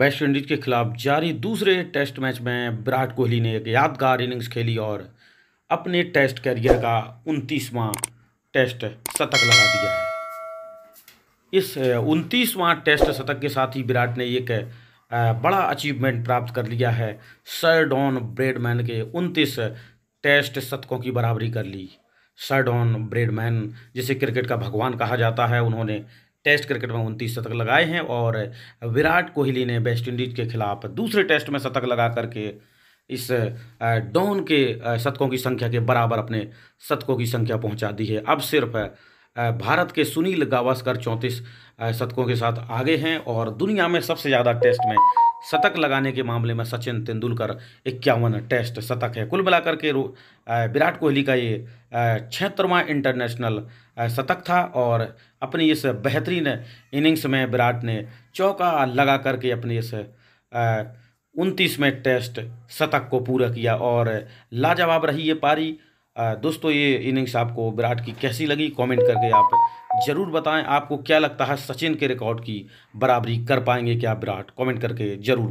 West Indies के खिलाफ जारी दूसरे टेस्ट मैच में विराट कोहली ने एक यादगार इनिंग्स खेली और अपने टेस्ट करियर का उनतीसवां टेस्ट शतक लगा दिया है इस उनतीसवां टेस्ट शतक के साथ ही विराट ने एक बड़ा अचीवमेंट प्राप्त कर लिया है सर डॉन ब्रेडमैन के उनतीस टेस्ट शतकों की बराबरी कर ली सर डॉन ब्रेडमैन जिसे क्रिकेट का भगवान कहा जाता है उन्होंने टेस्ट क्रिकेट में उनतीस शतक लगाए हैं और विराट कोहली ने वेस्टइंडीज के खिलाफ दूसरे टेस्ट में शतक लगा करके इस डॉन के शतकों की संख्या के बराबर अपने शतकों की संख्या पहुंचा दी है अब सिर्फ भारत के सुनील गावस्कर चौंतीस शतकों के साथ आगे हैं और दुनिया में सबसे ज़्यादा टेस्ट में शतक लगाने के मामले में सचिन तेंदुलकर इक्यावन टेस्ट शतक है कुल मिलाकर के विराट कोहली का ये छिहत्तरवा इंटरनेशनल शतक था और अपनी इस बेहतरीन इनिंग्स में विराट ने चौका लगा करके अपने इस उनतीसवें टेस्ट शतक को पूरा किया और लाजवाब रही ये पारी दोस्तों ये इनिंग्स आपको विराट की कैसी लगी कमेंट करके आप ज़रूर बताएं आपको क्या लगता है सचिन के रिकॉर्ड की बराबरी कर पाएंगे क्या विराट कमेंट करके ज़रूर